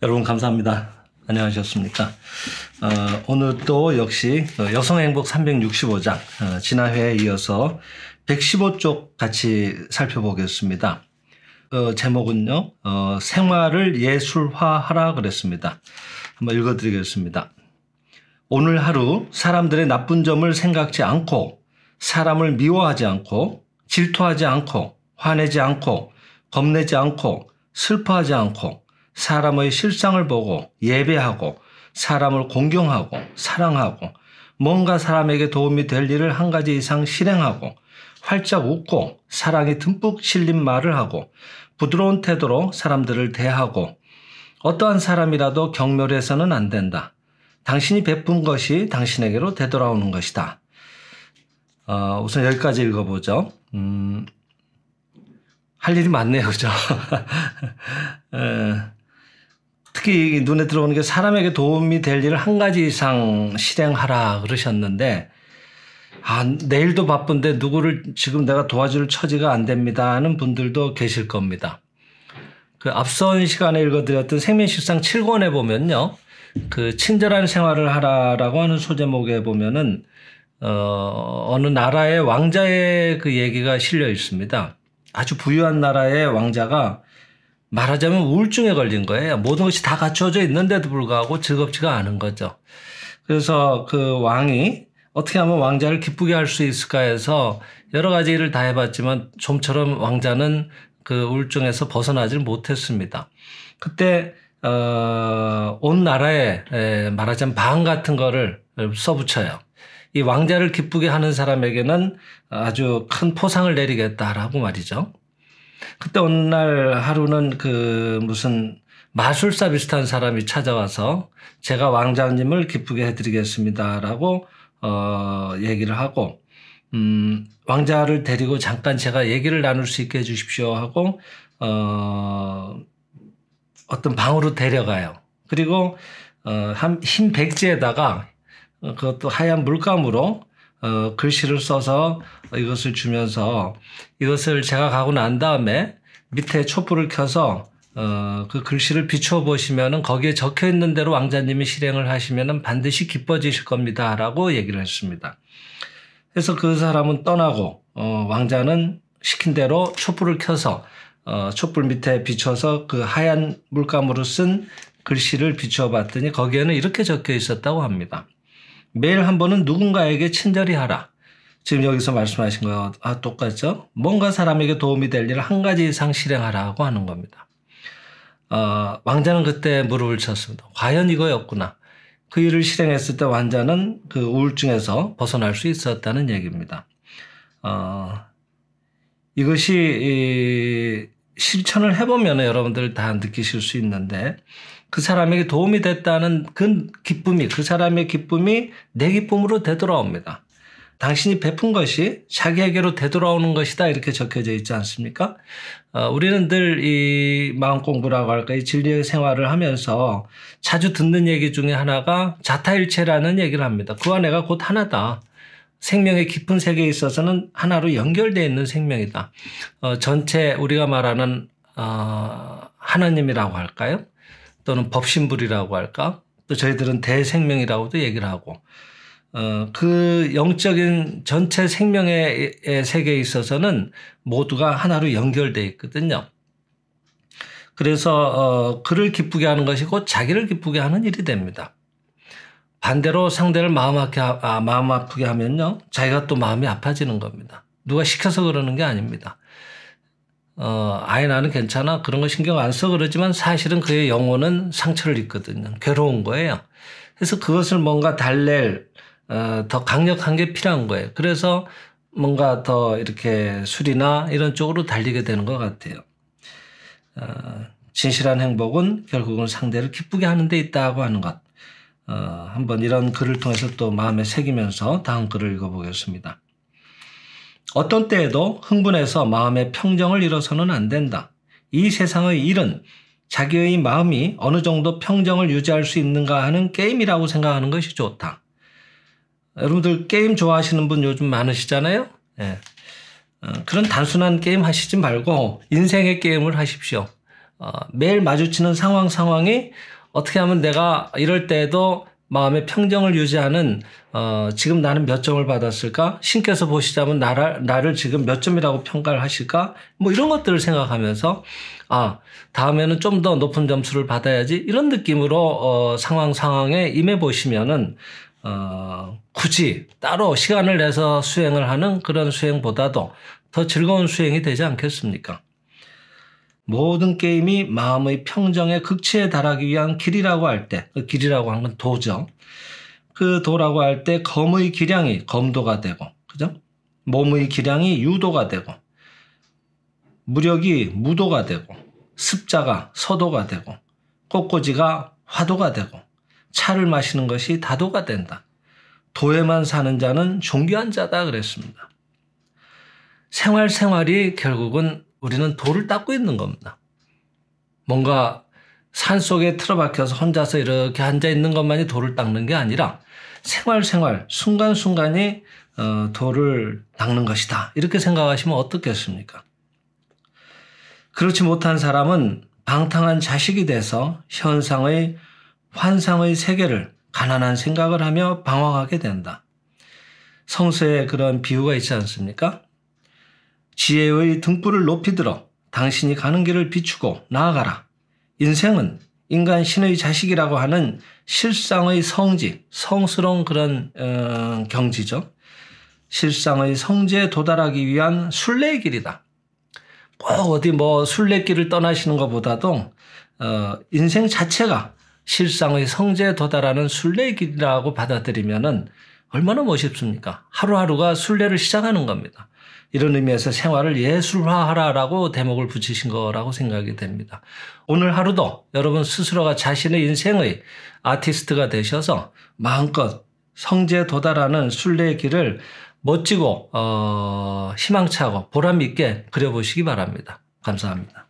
여러분 감사합니다. 안녕하셨습니까? 어, 오늘 도 역시 여성행복 365장 어, 어 지난회에 이어서 115쪽 같이 살펴보겠습니다. 어, 제목은요. 어, 생활을 예술화하라 그랬습니다. 한번 읽어드리겠습니다. 오늘 하루 사람들의 나쁜 점을 생각지 않고 사람을 미워하지 않고 질투하지 않고 화내지 않고 겁내지 않고 슬퍼하지 않고 사람의 실상을 보고 예배하고 사람을 공경하고 사랑하고 뭔가 사람에게 도움이 될 일을 한 가지 이상 실행하고 활짝 웃고 사랑이 듬뿍 실린 말을 하고 부드러운 태도로 사람들을 대하고 어떠한 사람이라도 경멸해서는 안 된다. 당신이 베푼 것이 당신에게로 되돌아오는 것이다. 어, 우선 여기까지 읽어보죠. 음, 할 일이 많네요, 그죠? 특히 눈에 들어오는 게 사람에게 도움이 될 일을 한 가지 이상 실행하라 그러셨는데 아, 내일도 바쁜데 누구를 지금 내가 도와줄 처지가 안 됩니다 하는 분들도 계실 겁니다. 그 앞선 시간에 읽어드렸던 생명실상 7권에 보면요. 그 친절한 생활을 하라라고 하는 소제목에 보면은 어, 어느 나라의 왕자의 그 얘기가 실려 있습니다. 아주 부유한 나라의 왕자가 말하자면 우울증에 걸린 거예요. 모든 것이 다 갖춰져 있는데도 불구하고 즐겁지가 않은 거죠. 그래서 그 왕이 어떻게 하면 왕자를 기쁘게 할 수 있을까 해서 여러 가지 일을 다 해봤지만 좀처럼 왕자는 그 우울증에서 벗어나질 못했습니다. 그때 어, 온 나라에 에, 말하자면 방 같은 거를 써붙여요. 이 왕자를 기쁘게 하는 사람에게는 아주 큰 포상을 내리겠다라고 말이죠. 그때 어느 날 하루는 그 무슨 마술사 비슷한 사람이 찾아와서 제가 왕자님을 기쁘게 해드리겠습니다라고 어 얘기를 하고 음 왕자를 데리고 잠깐 제가 얘기를 나눌 수 있게 해주십시오 하고 어 어떤 방으로 데려가요. 그리고 어흰 백지에다가 그것도 하얀 물감으로 어, 글씨를 써서 이것을 주면서 이것을 제가 가고 난 다음에 밑에 촛불을 켜서 어, 그 글씨를 비추어 보시면은 거기에 적혀 있는 대로 왕자님이 실행을 하시면은 반드시 기뻐지실 겁니다라고 얘기를 했습니다. 그래서 그 사람은 떠나고 어, 왕자는 시킨 대로 촛불을 켜서 어, 촛불 밑에 비춰서 그 하얀 물감으로 쓴 글씨를 비추어 봤더니 거기에는 이렇게 적혀 있었다고 합니다. 매일 한 번은 누군가에게 친절히 하라. 지금 여기서 말씀하신 거와 아, 똑같죠? 뭔가 사람에게 도움이 될 일을 한 가지 이상 실행하라고 하는 겁니다. 어, 왕자는 그때 무릎을 쳤습니다. 과연 이거였구나. 그 일을 실행했을 때 왕자는 그 우울증에서 벗어날 수 있었다는 얘기입니다. 어, 이것이 이 실천을 해보면 여러분들 다 느끼실 수 있는데 그 사람에게 도움이 됐다는 그 기쁨이 그 사람의 기쁨이 내 기쁨으로 되돌아옵니다. 당신이 베푼 것이 자기에게로 되돌아오는 것이다 이렇게 적혀져 있지 않습니까? 어, 우리는 늘 이 마음 공부라고 할까 이 진리의 생활을 하면서 자주 듣는 얘기 중에 하나가 자타일체라는 얘기를 합니다. 그와 내가 곧 하나다. 생명의 깊은 세계에 있어서는 하나로 연결되어 있는 생명이다. 어, 전체 우리가 말하는 어, 하나님이라고 할까요? 또는 법신불이라고 할까? 또 저희들은 대생명이라고도 얘기를 하고 어, 그 영적인 전체 생명의 세계에 있어서는 모두가 하나로 연결돼 있거든요. 그래서 어, 그를 기쁘게 하는 것이 곧 자기를 기쁘게 하는 일이 됩니다. 반대로 상대를 마음 아프게, 아, 마음 아프게 하면요. 자기가 또 마음이 아파지는 겁니다. 누가 시켜서 그러는 게 아닙니다. 어, 아예 나는 괜찮아. 그런 거 신경 안 써. 그러지만 사실은 그의 영혼은 상처를 입거든요. 괴로운 거예요. 그래서 그것을 뭔가 달랠, 어, 더 강력한 게 필요한 거예요. 그래서 뭔가 더 이렇게 술이나 이런 쪽으로 달리게 되는 것 같아요. 어, 진실한 행복은 결국은 상대를 기쁘게 하는 데 있다고 하는 것. 어, 한번 이런 글을 통해서 또 마음에 새기면서 다음 글을 읽어보겠습니다. 어떤 때에도 흥분해서 마음의 평정을 잃어서는 안 된다. 이 세상의 일은 자기의 마음이 어느 정도 평정을 유지할 수 있는가 하는 게임이라고 생각하는 것이 좋다. 여러분들 게임 좋아하시는 분 요즘 많으시잖아요. 네. 그런 단순한 게임 하시지 말고 인생의 게임을 하십시오. 어, 매일 마주치는 상황 상황이 어떻게 하면 내가 이럴 때에도 마음의 평정을 유지하는 어, 지금 나는 몇 점을 받았을까? 신께서 보시자면 나라, 나를 지금 몇 점이라고 평가를 하실까? 뭐 이런 것들을 생각하면서 아 다음에는 좀 더 높은 점수를 받아야지 이런 느낌으로 어, 상황 상황에 임해 보시면은 어, 굳이 따로 시간을 내서 수행을 하는 그런 수행보다도 더 즐거운 수행이 되지 않겠습니까? 모든 게임이 마음의 평정의 극치에 달하기 위한 길이라고 할 때, 그 길이라고 한 건 도죠. 그 도라고 할 때 검의 기량이 검도가 되고, 그죠? 몸의 기량이 유도가 되고, 무력이 무도가 되고, 습자가 서도가 되고, 꽃꽂이가 화도가 되고, 차를 마시는 것이 다도가 된다. 도에만 사는 자는 종교한 자다 그랬습니다. 생활 생활이 결국은 우리는 돌을 닦고 있는 겁니다. 뭔가 산 속에 틀어박혀서 혼자서 이렇게 앉아 있는 것만이 돌을 닦는 게 아니라 생활생활, 순간순간이 어, 돌을 닦는 것이다. 이렇게 생각하시면 어떻겠습니까? 그렇지 못한 사람은 방탕한 자식이 돼서 현상의 환상의 세계를 가난한 생각을 하며 방황하게 된다. 성서에 그런 비유가 있지 않습니까? 지혜의 등불을 높이 들어 당신이 가는 길을 비추고 나아가라. 인생은 인간 신의 자식이라고 하는 실상의 성지, 성스러운 그런 어, 경지죠. 실상의 성지에 도달하기 위한 순례의 길이다. 꼭 뭐 어디 뭐 순례길을 떠나시는 것보다도 어, 인생 자체가 실상의 성지에 도달하는 순례의 길이라고 받아들이면은 얼마나 멋있습니까? 하루하루가 순례를 시작하는 겁니다. 이런 의미에서 생활을 예술화하라라고 대목을 붙이신 거라고 생각이 됩니다. 오늘 하루도 여러분 스스로가 자신의 인생의 아티스트가 되셔서 마음껏 성재 도달하는 순례의 길을 멋지고 어, 희망차고 보람 있게 그려보시기 바랍니다. 감사합니다.